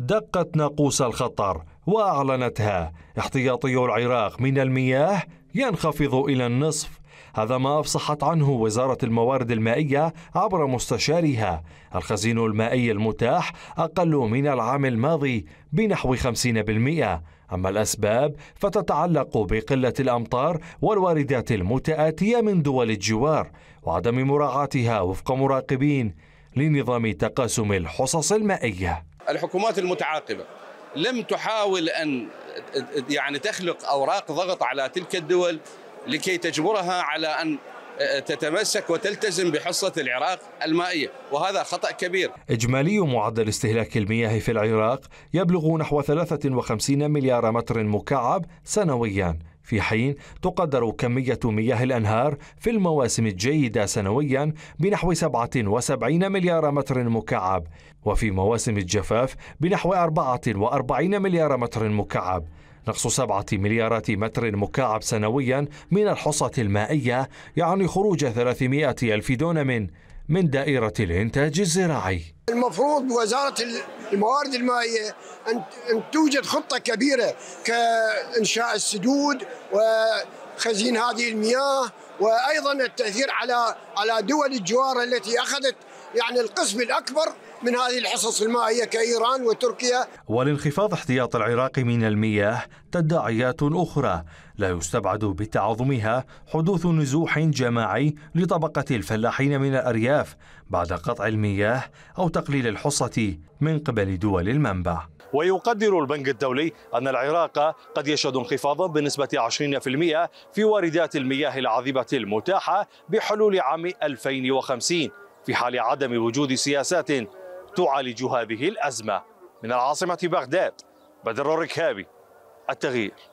دقت ناقوس الخطر وأعلنتها احتياطي العراق من المياه ينخفض إلى النصف هذا ما أفصحت عنه وزارة الموارد المائية عبر مستشارها الخزين المائي المتاح أقل من العام الماضي بنحو 50% أما الأسباب فتتعلق بقلة الأمطار والواردات المتآتية من دول الجوار وعدم مراعاتها وفق مراقبين لنظام تقاسم الحصص المائيه الحكومات المتعاقبه لم تحاول ان يعني تخلق اوراق ضغط على تلك الدول لكي تجبرها على ان تتمسك وتلتزم بحصة العراق المائية وهذا خطأ كبير إجمالي معدل استهلاك المياه في العراق يبلغ نحو 53 مليار متر مكعب سنويا في حين تقدر كمية مياه الأنهار في المواسم الجيدة سنويا بنحو 77 مليار متر مكعب وفي مواسم الجفاف بنحو 44 مليار متر مكعب نقص سبعة مليارات متر مكعب سنويا من الحصة المائية يعني خروج 300 ألف دونم من دائرة الإنتاج الزراعي المفروض وزارة الموارد المائية أن توجد خطة كبيرة كإنشاء السدود وخزين هذه المياه وأيضا التأثير على على دول الجوار التي أخذت يعني القسم الأكبر من هذه الحصص المائية كإيران وتركيا ولانخفاض احتياط العراق من المياه تداعيات أخرى لا يستبعد بتعاظمها حدوث نزوح جماعي لطبقة الفلاحين من الأرياف بعد قطع المياه أو تقليل الحصة من قبل دول المنبع ويقدر البنك الدولي أن العراق قد يشهد انخفاضا بنسبة 20% في واردات المياه العذبة المتاحة بحلول عام 2050 في حال عدم وجود سياسات تعالج هذه الأزمة من العاصمة بغداد بدر الركابي التغيير